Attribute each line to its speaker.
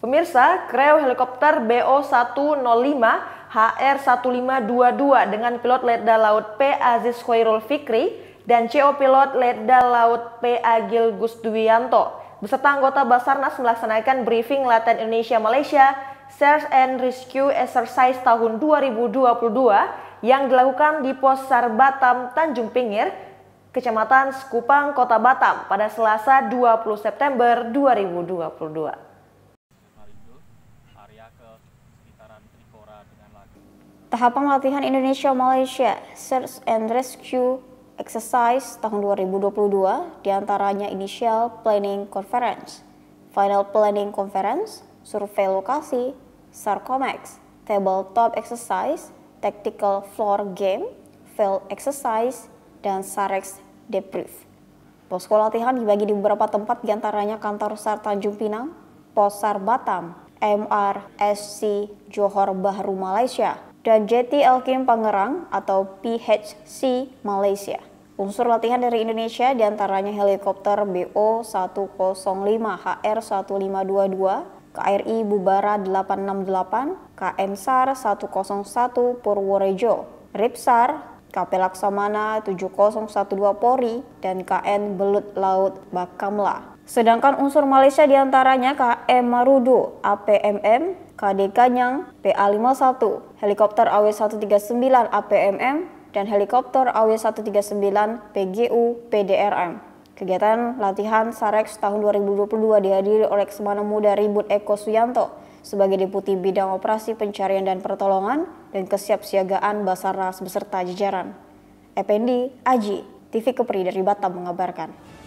Speaker 1: Pemirsa, kreo helikopter BO105 HR1522 dengan pilot Letda Laut P. Aziz Khairul Fikri dan CO pilot Letda Laut P. Agil Gustuwianto beserta anggota Basarnas melaksanakan briefing latihan Indonesia Malaysia Search and Rescue Exercise tahun 2022 yang dilakukan di Pos Sar Batam Tanjung Pinggir, Kecamatan Sekupang, Kota Batam pada Selasa 20 September 2022. Tahapan Latihan
Speaker 2: Indonesia-Malaysia Search and Rescue Exercise tahun 2022 diantaranya Initial Planning Conference, Final Planning Conference, Survei Lokasi, Sarcomex, Top Exercise, Tactical Floor Game, Field Exercise, dan Sarex Debrief. Posko latihan dibagi di beberapa tempat diantaranya kantor SAR Tanjung Pinang, Pos SAR Batam, MRSC Johor Bahru Malaysia, dan JT Elkim Pangerang atau PHC Malaysia. Unsur latihan dari Indonesia diantaranya helikopter BO-105HR-1522, KRI Bubara 868, KN SAR 101 Purworejo, RIPSAR, KP Laksamana 7012 Polri, dan KN Belut Laut Bakamla. Sedangkan unsur Malaysia diantaranya KM Marudu, APMM, KD Kanyang, PA-51, helikopter AW-139 APMM, dan helikopter AW-139 PGU PDRM. Kegiatan latihan SAREX tahun 2022 dihadiri oleh Semana Muda Ribut Eko Suyanto sebagai Deputi Bidang Operasi Pencarian dan Pertolongan dan Kesiapsiagaan Basarnas beserta jajaran. Ependi Aji, TV Kepri dari Batam mengabarkan.